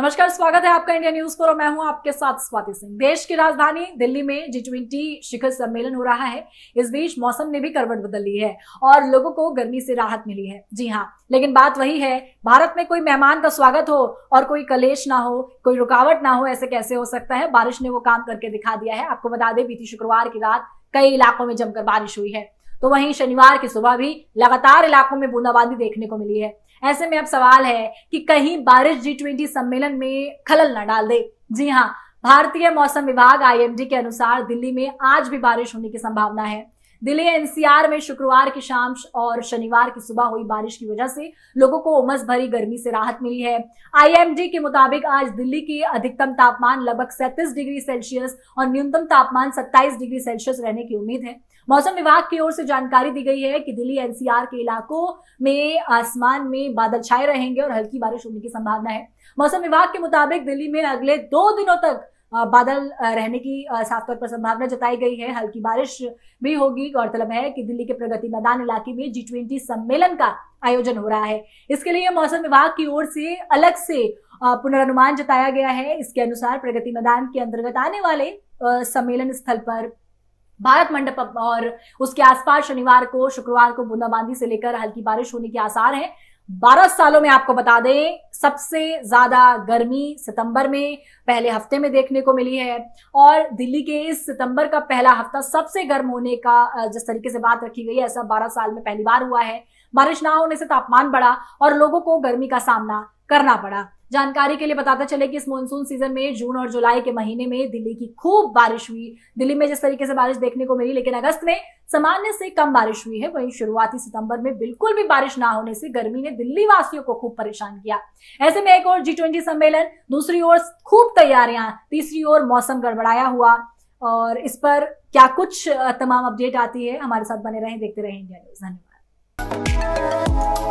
नमस्कार स्वागत है आपका इंडिया न्यूज पर और मैं हूं आपके साथ स्वाति सिंह देश की राजधानी दिल्ली में जी ट्वेंटी शिखर सम्मेलन हो रहा है इस बीच मौसम ने भी करवट बदल ली है और लोगों को गर्मी से राहत मिली है जी हाँ लेकिन बात वही है भारत में कोई मेहमान का स्वागत हो और कोई कलेश ना हो कोई रुकावट ना हो ऐसे कैसे हो सकता है बारिश ने वो काम करके दिखा दिया है आपको बता दें बीती शुक्रवार की रात कई इलाकों में जमकर बारिश हुई है तो वहीं शनिवार की सुबह भी लगातार इलाकों में बूंदाबांदी देखने को मिली है ऐसे में अब सवाल है कि कहीं बारिश जी ट्वेंटी सम्मेलन में खलल न डाल दे जी हाँ भारतीय मौसम विभाग आईएमडी के अनुसार दिल्ली में आज भी बारिश होने की संभावना है दिल्ली एनसीआर में शुक्रवार की शाम और शनिवार की सुबह हुई बारिश की वजह से लोगों को उमस भरी गर्मी से राहत मिली है आईएमडी के मुताबिक आज दिल्ली के अधिकतम तापमान लगभग सैंतीस डिग्री सेल्सियस और न्यूनतम तापमान सत्ताईस डिग्री सेल्सियस रहने की उम्मीद है मौसम विभाग की ओर से जानकारी दी गई है कि दिल्ली एनसीआर के इलाकों में आसमान में बादल छाए रहेंगे और हल्की बारिश होने की संभावना है मौसम विभाग के मुताबिक दिल्ली में अगले दो दिनों तक बादल रहने की साफ तौर पर संभावना जताई गई है हल्की बारिश भी होगी गौरतलब है कि दिल्ली के प्रगति मैदान इलाके में जी ट्वेंटी सम्मेलन का आयोजन हो रहा है इसके लिए मौसम विभाग की ओर से अलग से पुनरानुमान जताया गया है इसके अनुसार प्रगति मैदान के अंतर्गत आने वाले सम्मेलन स्थल पर भारत मंडप और उसके आसपास शनिवार को शुक्रवार को बूंदाबांदी से लेकर हल्की बारिश होने के आसार हैं बारह सालों में आपको बता दें सबसे ज्यादा गर्मी सितंबर में पहले हफ्ते में देखने को मिली है और दिल्ली के इस सितंबर का पहला हफ्ता सबसे गर्म होने का जिस तरीके से बात रखी गई है ऐसा बारह साल में पहली बार हुआ है बारिश ना होने से तापमान बढ़ा और लोगों को गर्मी का सामना करना पड़ा जानकारी के लिए बताते चले कि इस मानसून सीजन में जून और जुलाई के महीने में दिल्ली की खूब बारिश हुई दिल्ली में जिस तरीके से बारिश देखने को मिली लेकिन अगस्त में सामान्य से कम बारिश हुई है वहीं शुरुआती सितंबर में बिल्कुल भी बारिश ना होने से गर्मी ने दिल्ली वासियों को खूब परेशान किया ऐसे में एक और जी ट्वेंटी सम्मेलन दूसरी ओर खूब तैयारियां तीसरी ओर मौसम गड़बड़ाया हुआ और इस पर क्या कुछ तमाम अपडेट आती है हमारे साथ बने रहे देखते रहे इंडिया न्यूज धन्यवाद